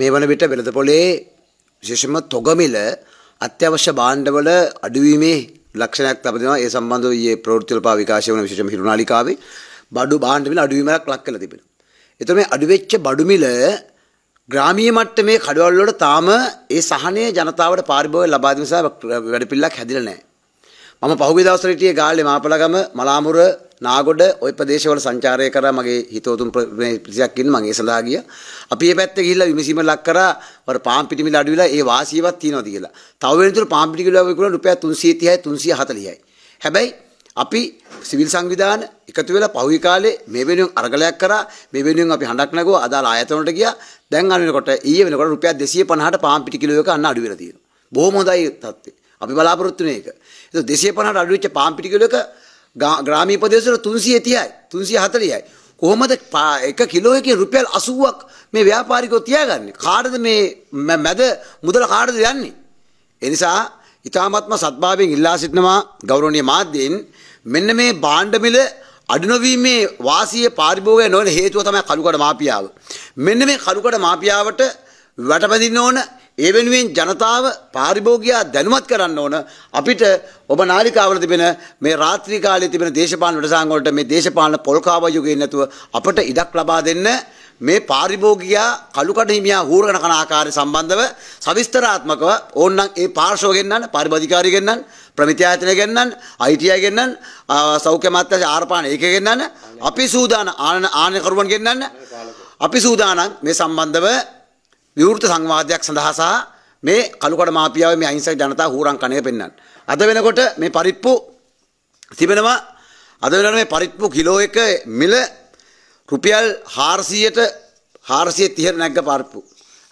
මේ වන විට වෙළඳපොලේ විශේෂම තොගමිල අත්‍යවශ්‍ය භාණ්ඩවල අඩුවීමේ ලක්ෂණයක් තබනවා ඒ සම්බන්ධව ඊයේ ප්‍රවෘත්ති වල පා විකාශය වන විශේෂම හිරුනාලිකාවේ බඩු භාණ්ඩ මිල අඩුවීමක් ලක් කරලා තිබෙනවා. ඒතර මේ අඩුවෙච්ච බඩු මිල ග්‍රාමීය මට්ටමේ කඩවල් වල තාම ඒ සහනය ජනතාවට පාරිභෝගික ලබා දීම සඳහා වැඩපිළිවෙලක් හැදිලා නැහැ. මම පහුගිය දවස්වල හිටියේ ගාල්ලේ මාපලගම මලාමුර නාගොඩ ওই ප්‍රදේශවල සංචාරය කරා මගේ හිතවතුන් ප්‍රතිශක් ඉන්න මගේ සඳහා ගියා. අපි මේ පැත්තේ ගිහිල්ලා විමසීම ලක් කරා වර පාම් පිටිමිල අඩු වෙලා ඒ වාසියවත් තියනවාද කියලා. තව වෙනතුරු පාම් පිටි කිලෝ විකුණන රුපියල් 330යි 340යි. හැබැයි අපි සිවිල් සංවිධාන එකතු වෙලා පහුගිය කාලේ මේ වෙනුවෙන් අරගලයක් කරා මේ වෙනුවෙන් අපි හඬක් නැගුවා අදාළ ආයතනවලට ගියා දැන් අර වෙනකොට ඊයේ වෙනකොට රුපියල් 250ට පාම් පිටි කිලෝ එක අන්න අඩු වෙලා තියෙනවා බොහොම හොඳයි තත්ත්වය අපි බලාපොරොත්තු වෙන එක ඒක 250ට අඩු වෙච්ච පාම් පිටි කිලෝ එක ග්‍රාමී ප්‍රදේශවල 330යි 340යි කොහොමද එක කිලෝයකින් රුපියල් 80ක් මේ ව්‍යාපාරිකයෝ තියාගන්නේ කාටද මේ මැද මුදල කාටද යන්නේ ඒ නිසා ඊ타මත්ම සත්භාවයෙන් ඉල්ලා සිටනවා ගෞරවනීය මාධ්‍යයෙන් මෙන්න මේ භාණ්ඩ මිල අඩු නොවීමේ වාසිය පාරිභෝගික නොවන හේතුව තමයි කලුකඩ මාපියාව මෙන්න මේ කලුකඩ මාපියාවට වැටපදින්න ඕන ඒ වෙනුවෙන් ජනතාව පාරිභෝගිකයා දැනුවත් කරන්න ඕන අපිට ඔබ නාලිකාවල තිබෙන මේ රාත්‍රී කාලයේ තිබෙන දේශපාලන වැඩසටහන් වලට මේ දේශපාලන පොල්කාව යුගයේ නැතුව අපට ඉඩක් ලබා දෙන්න මේ පාරිභෝගිකයා කලුකඩ හිමියා හූරගෙන කරන ආකාරය සම්බන්ධව සවිස්තරාත්මකව ඕන්නම් ඒ පාර්ශව ගෙන්නන්න පරිභාධිකාරී ගෙන්නන්න ප්‍රමිතියායතන ගෙන්නන්න අයිටි අය ගෙන්නන්න සෞඛ්‍ය මාත්‍යාංශ ආරපාන ඒක ගෙන්නන්න අපි සූදානම් ආනකරුවන් ගෙන්නන්න අපි සූදානම් මේ සම්බන්ධව විවෘත සංවාදයක් සඳහා සහ මේ කලුකඩ මාපියාවේ මේ අහිංසක ජනතාව හූරම් කණේ පෙන්වන්න. අද වෙනකොට මේ පරිප්පු තිබෙනවා අද වෙනකොට මේ පරිප්පු කිලෝ එක මිල රුපියල් 400ට 430ට නැග්ග පරිප්පු.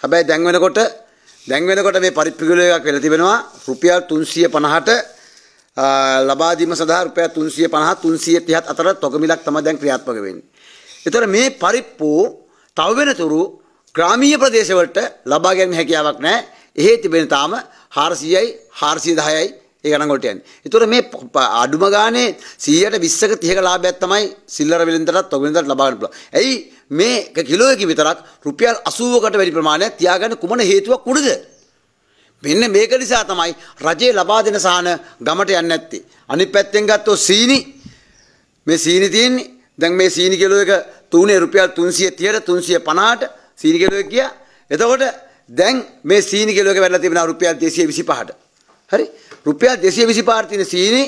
හැබැයි දැන් වෙනකොට දැන් වෙනකොට මේ පරිප්පු කිලෝ එකක් වෙලා තිබෙනවා රුපියල් 350ට ලබා දීම සඳහා රුපියල් 350 330 අතර තොග මිලක් තමයි දැන් ක්‍රියාත්මක වෙන්නේ. ඒතර මේ පරිප්පු තව වෙනතුරු ග්‍රාමීය ප්‍රදේශවලට ලබා ගැනීම හැකියාවක් නැහැ. එහෙ තිබෙන තාම 400යි 410යි ඒ ගණන්වලට යන්නේ. ඒතකොට මේ අඩුම ගානේ 100ට 20ක 30ක ලාභයක් තමයි සිල්ලර වෙලෙන්දටත් ඔගෙන්දට ලබා ගන්න පුළුවන්. ඇයි මේක කිලෝ එකකින් විතරක් රුපියල් 80කට වැඩි ප්‍රමාණයක් තියාගන්න කුමන හේතුවක් උඩද? මෙන්න මේක නිසා තමයි රජේ ලබා දෙන සාහන ගමට යන්නේ නැත්තේ. අනිත් පැත්තෙන් ගත්තොත් සීනි මේ සීනි තියෙන්නේ දැන් මේ සීනි කිලෝ එක තුනේ රුපියල් 330ට 350ට සීනි කෙලුවෙක් ගියා. එතකොට දැන් මේ සීනි කෙලුවක වැඩලා තිබෙනවා රුපියල් 225ට. හරි? රුපියල් 225 තියෙන සීනි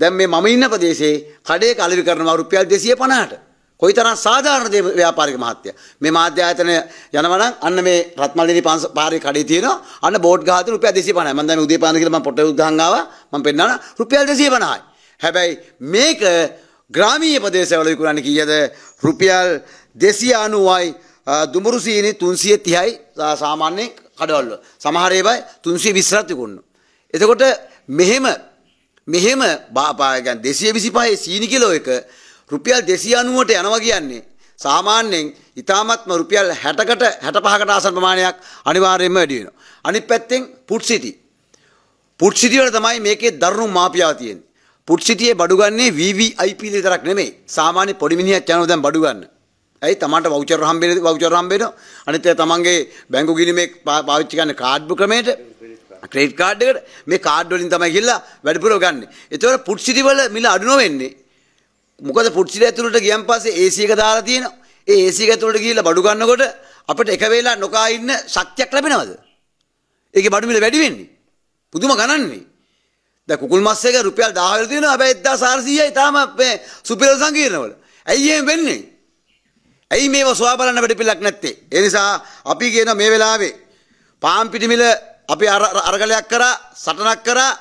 දැන් මේ මම ඉන්න ප්‍රදේශයේ කඩේක අලෙවි කරනවා රුපියල් 250ට. කොයිතරම් සාධාරණ දේ ව්‍යාපාරික මහත්තයා. මේ මාධ්‍ය ආයතන යනවා නම් අන්න මේ රත්මල්ලිනි පාරේ කඩේ තියෙනවා. අන්න බෝඩ් ගහ හදලා රුපියල් 250යි. මම දැන් උදේ පාන්දර කියලා මම පොට උද්ඝාන් ආවා. මම පෙන්නනවා රුපියල් 250යි. හැබැයි මේක ග්‍රාමීය ප්‍රදේශවල විකුණන්නේ කීයද? රුපියල් 290යි දුඹුරු සීනි 330යි සාමාන්‍ය කඩවල වල. සමහර ඒවා 320ක් තිබුණා. එතකොට මෙහෙම මෙහෙම يعني 225 සීනි කිලෝ එක රුපියල් 290ට යනවා කියන්නේ සාමාන්‍යයෙන් ඉතාමත්ම රුපියල් 60කට 65කට ආසන්න ප්‍රමාණයක් අනිවාර්යයෙන්ම වැඩි වෙනවා. අනිත් පැත්තෙන් පුට් සිටි. පුට් සිටි වල තමයි මේකේ දරුණු මාපියාව තියෙන්නේ. පුට් සිටියේ බඩු ගන්නේ VVIP විතරක් නෙමෙයි. සාමාන්‍ය පොඩි මිනිහක් යනවා දැන් බඩු ගන්න. ඇයි තමන්ට වෞචර් හම්බෙන වෞචර් හම්බෙන අනිත් ඒවා තමන්ගේ බැංකු ගිණුමේ පාවිච්චි කරන කාඩ් ක්‍රමයට ක්‍රෙඩිට් කාඩ් එකට මේ කාඩ් වලින් තමයි ගිහිල්ලා වැඩිපුර ගන්න. ඒතකොට පුට් සිටි වල මිල අඩු නොවෙන්නේ. මොකද පුට් සිටි ඇතුළට ගියන් පස්සේ AC එක දාලා තියෙනවා. ඒ AC එක ඇතුළට ගිහිල්ලා බඩු ගන්නකොට අපිට එක වෙලා නොකා ඉන්න ශක්තියක් ලැබෙනවද? ඒකේ බඩු මිල වැඩි වෙන්නේ. පුදුම ගණන්නේ. දැන් කුකුල් මස් එක රුපියල් 1000 වෙලා තියෙනවා. හැබැයි 1400යි තාම මේ සුපිරල් සංකීර්ණවල. ඇයි එහෙම වෙන්නේ? ඇයි මේව සොයා බලන්න වැඩපිලක් නැත්තේ. ඒ නිසා අපි කියන මේ වෙලාවේ පාම් පිටිමිල අපි අරගලයක් කරා සටනක් කරා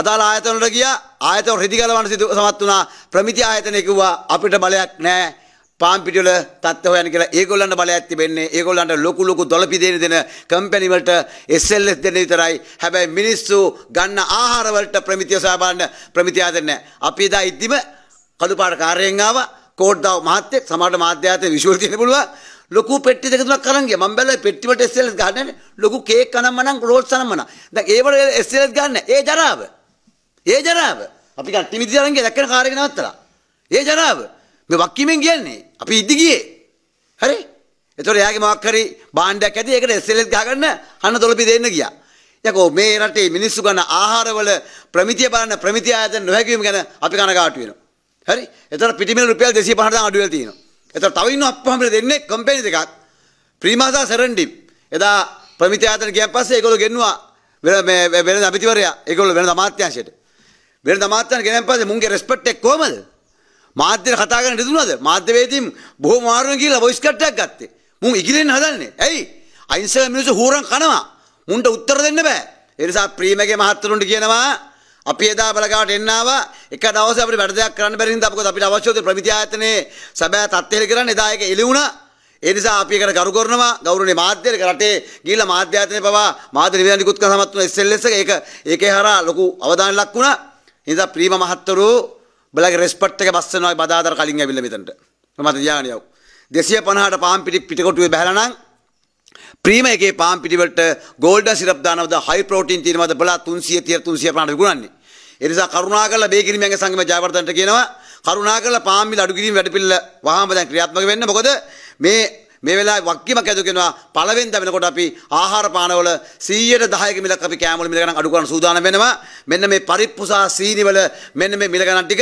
අදාළ ආයතන වලට ගියා ආයතන රෙදි ගලවන්න සමත් වුණා ප්‍රමිති ආයතනය කිව්වා අපිට බලයක් නැහැ පාම් පිටිවල තත්ත්ව හොයන්න කියලා ඒගොල්ලන්ට බලයක් තිබෙන්නේ ඒගොල්ලන්ට ලොකු ලොකු දොළපි දෙන දෙන කම්පැනි වලට SLS දෙන විතරයි හැබැයි මිනිස්සු ගන්න ආහාර වලට ප්‍රමිතිය සාබන්න ප්‍රමිතිය ආදන්නේ අපි දා ඉදීම කළුපාට කාර්යයෙන් ආවා කෝඩ්දාව මහත්තයෙක් සමහරට මාධ්‍යාතේ විෂුවල් තියෙන පුළුවන් ලොකු පෙට්ටි දෙක තුනක් අරන් ගියා මම බැලුවා පෙට්ටිවලට SLS ගන්නනේ ලොකු කේක් කනම නම් රෝල් සනම නම් දැන් ඒවල SLS ගන්න ඒ ජරාව ඒ ජරාව අපි ගන්න ටිමිදි අරන් ගියා දැක්කන කාර් එක නවත්තලා ඒ ජරාව මේ වක්කීමෙන් කියන්නේ අපි ඉදි ගියේ හරි එතකොට එයාගේ මොකක් හරි බාණ්ඩයක් ඇති ඒකට SLS ගහගන්න අන්න දොළපි දෙන්න ගියා යකෝ මේ රටේ මිනිස්සු ගන්න ආහාරවල ප්‍රමිතිය බලන්න ප්‍රමිතිය ආයතන නොහැකීම ගැන අපි කනගාටු වෙනවා හරි එතන පිටිමිල රුපියල් 250කට අඩු වෙලා තියෙනවා. එතන තව ඉන්න අප්පහමර දෙන්නේ කම්පැනි දෙකක්. ප්‍රීමාසා සරන්ඩි. එදා ප්‍රමිත ආයතන ගියන් පස්සේ ඒගොල්ලෝ ගෙන්නුවා වෙන වෙන අමිතිවරයා ඒගොල්ලෝ වෙන අමාත්‍යාංශයට. වෙන අමාත්‍යාංශ ගෙනෙන් පස්සේ මුන්ගේ රෙස්පෙක්ට් එක කොහමද? මාධ්‍යට කතා කරන්න ඉදුණාද? මාධ්‍යවේදීන් බොහොම මාරුවෙන් කියලා වොයිස් කට් එකක් ගත්තේ. මුන් ඉගිලෙන්න හදන්නේ. ඇයි? අයින්සර් මිනිස්සු හූරන් කනවා. මුන්ට උත්තර දෙන්න බෑ. ඒ නිසා ප්‍රීමගේ මහත්තුරුන්ට කියනවා අපි එදා බලකාවට එන්නවා එක දවසේ අපිට වැඩ දෙයක් කරන්න බැරි හින්දා මොකද අපිට අවශ්‍ය වූ ප්‍රමිති ආයතනයේ සැබෑ තත්ත්වය කරන්නේ එදා ඒක එළි වුණා ඒ නිසා අපි එකට ගරු කරනවා ගෞරවනීය මාධ්‍යයට රටේ ගිහිල්ලා මාධ්‍ය ආයතනයේ පවා මාධ්‍ය නිවේදන නිකුත් කරන සමත් වුණ SLS එක ඒක ඒකේ හරහා ලොකු අවධානය ලක් වුණා ඒ නිසා ප්‍රීම මහත්වරු බලගේ රෙස්පෙක්ට් එක බස්සනවා බදාදර කලින් ඇවිල්ලා මෙතනට මම තියාගෙන යව් 250ට පාම් පිටි පිටකොටුවේ බහැලා නම් ප්‍රීමයගේ පාම් පිටිවලට ගෝල්ඩන් සිරප් දානවද හයි ප්‍රෝටීන් තියෙනවද බලා 300 30 300 ප්‍රාණ විකුණන්නේ. ඒ නිසා කරුණාකරලා මේ කිරිමයන්ගේ සංගම ජයවර්ධනට කියනවා කරුණාකරලා පාම් මිල අඩු කිරීම වැඩපිළිවෙල වහාම දැන් ක්‍රියාත්මක වෙන්න. මොකද මේ මේ වෙලාවේ වක්කීමක් ඇති වෙනවා පළවෙනිදා වෙනකොට අපි ආහාර පානවල 110ක මිලක් අපි කෑම වල මිල ගණන් අඩු කරන සූදානම් වෙනවා. මෙන්න මේ පරිප්පුසා සීනි වල මෙන්න මේ මිල ගණන් ටික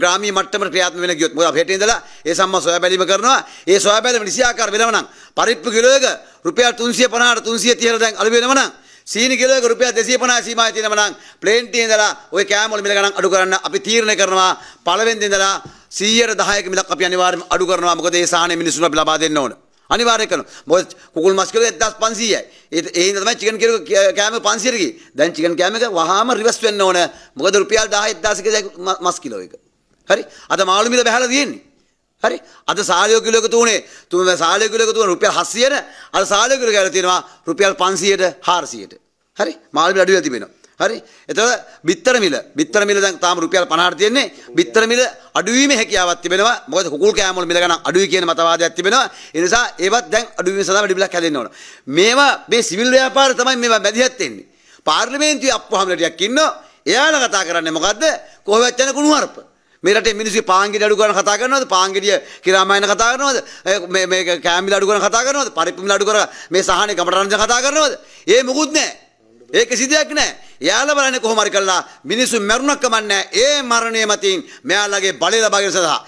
ග්‍රාමී මට්ටමට ක්‍රියාත්මක වෙන ගියොත් මොකද අපේට ඉඳලා ඒ සම්මා සොයා බැලීම කරනවා ඒ සොයා බැලීම නිසියාකාර වෙනවා නම් පරිප්පු කිලෝයක රුපියල් 350ට 330ට දැන් අලු වෙනවා නම් සීනි කිලෝයක රුපියල් 250 සීමාවේ තියෙනවා නම් ප්ලේන්ටි ඉඳලා ওই කෑම වල මිල ගණන් අඩු කරන්න අපි තීරණය කරනවා පළවෙනිද ඉඳලා 110ක මිලක් අපි අනිවාර්යයෙන් අඩු කරනවා මොකද ඒ සාහනේ මිනිස්සුන්ට අපි ලබා දෙන්න ඕනේ අනිවාර්ය කරනවා. මොකද කුකුල් මස් කිලෝ 1500යි. ඒ ඒ හින්දා තමයි චිකන් කිලෝ කෑම 500ට ගියේ. දැන් චිකන් කෑම එක වහාම රිවර්ස් වෙන්න ඕන. මොකද රුපියල් 10 1000ක මස් කිලෝ එක. හරි? අද මාළු මිල බහැලා තියෙන්නේ. හරි? අද සාලියෝ කිලෝ එක තුනේ තුම සාලියෝ කිලෝ එක තුන රුපියල් 700ට අර සාලියෝ කිලෝ ගාලා තියෙනවා රුපියල් 500ට 400ට. හරි? මාළු මිල අඩු වෙලා තිබෙනවා. හරි එතකොට බිත්තර මිල බිත්තර මිල දැන් තාම රුපියල් 50ට තියෙන්නේ බිත්තර මිල අඩුවීමේ හැකියාවක් තිබෙනවා මොකද කුකුල් කෑම වල මිල ගණන් අඩුයි කියන මතවාදයක් තිබෙනවා ඒ නිසා ඒවත් දැන් අඩුවීම සඳහා වැඩි බිලක් හැදෙන්න ඕන මේවා මේ සිවිල් ව්‍යාපාර තමයි මේවා මැදිහත් වෙන්නේ පාර්ලිමේන්තුවේ අප්පුහම ටිකක් ඉන්නවා එයාලා කතා කරන්නේ මොකද්ද කොහොමද යන කුණු හරප මේ රටේ මිනිස්සු පාංගෙඩි අඩු කරන කතා කරනවද පාංගෙඩිය කිරාමයන් කතා කරනවද මේ මේ කෑමිල අඩු කරන කතා කරනවද පරිප්පු මිල අඩු කර මේ සහනේ ගමට රංජන කතා කරනවද ඒ මොකුත් නැහැ ඒක සිදයක් නැහැ එයාලා බලන්නේ කොහොම හරි කළා මිනිස්සු මැරුණක් කමන්නේ ඒ මරණය මතින් මෙයාලගේ බලය ලබා ගැනීම සඳහා